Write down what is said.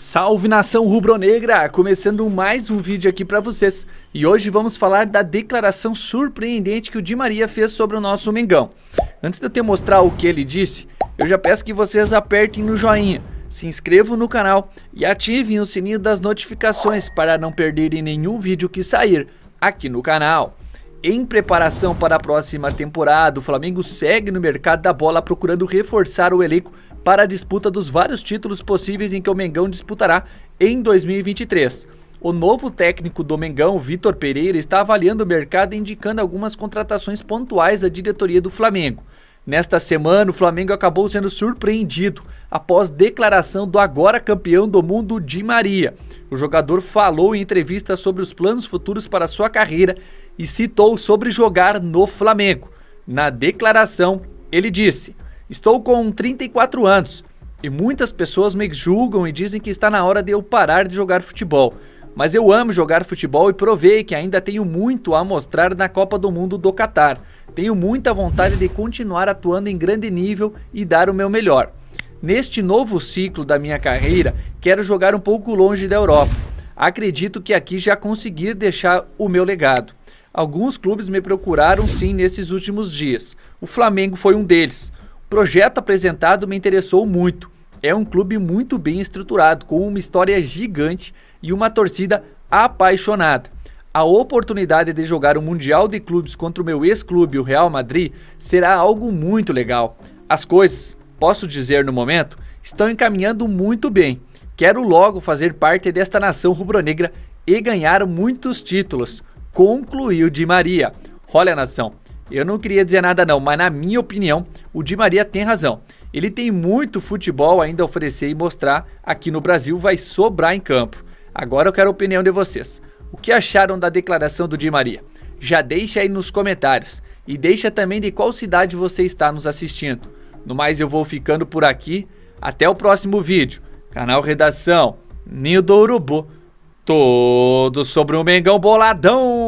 Salve nação rubro-negra! Começando mais um vídeo aqui para vocês e hoje vamos falar da declaração surpreendente que o Di Maria fez sobre o nosso Mengão. Antes de eu te mostrar o que ele disse, eu já peço que vocês apertem no joinha, se inscrevam no canal e ativem o sininho das notificações para não perderem nenhum vídeo que sair aqui no canal. Em preparação para a próxima temporada, o Flamengo segue no mercado da bola procurando reforçar o elenco para a disputa dos vários títulos possíveis em que o Mengão disputará em 2023. O novo técnico do Mengão, Vitor Pereira, está avaliando o mercado indicando algumas contratações pontuais da diretoria do Flamengo. Nesta semana, o Flamengo acabou sendo surpreendido após declaração do agora campeão do mundo Di Maria. O jogador falou em entrevista sobre os planos futuros para sua carreira e citou sobre jogar no Flamengo. Na declaração, ele disse: Estou com 34 anos e muitas pessoas me julgam e dizem que está na hora de eu parar de jogar futebol mas eu amo jogar futebol e provei que ainda tenho muito a mostrar na Copa do Mundo do Catar. Tenho muita vontade de continuar atuando em grande nível e dar o meu melhor. Neste novo ciclo da minha carreira, quero jogar um pouco longe da Europa. Acredito que aqui já consegui deixar o meu legado. Alguns clubes me procuraram sim nesses últimos dias. O Flamengo foi um deles. O projeto apresentado me interessou muito. É um clube muito bem estruturado, com uma história gigante e uma torcida apaixonada. A oportunidade de jogar o Mundial de Clubes contra o meu ex-clube, o Real Madrid, será algo muito legal. As coisas, posso dizer no momento, estão encaminhando muito bem. Quero logo fazer parte desta nação rubro-negra e ganhar muitos títulos, concluiu Di Maria. Olha, nação, eu não queria dizer nada não, mas na minha opinião, o Di Maria tem razão. Ele tem muito futebol ainda a oferecer e mostrar aqui no Brasil, vai sobrar em campo. Agora eu quero a opinião de vocês. O que acharam da declaração do Di Maria? Já deixa aí nos comentários e deixa também de qual cidade você está nos assistindo. No mais eu vou ficando por aqui, até o próximo vídeo. Canal Redação, Ninho do Urubu, todo sobre o um Mengão Boladão!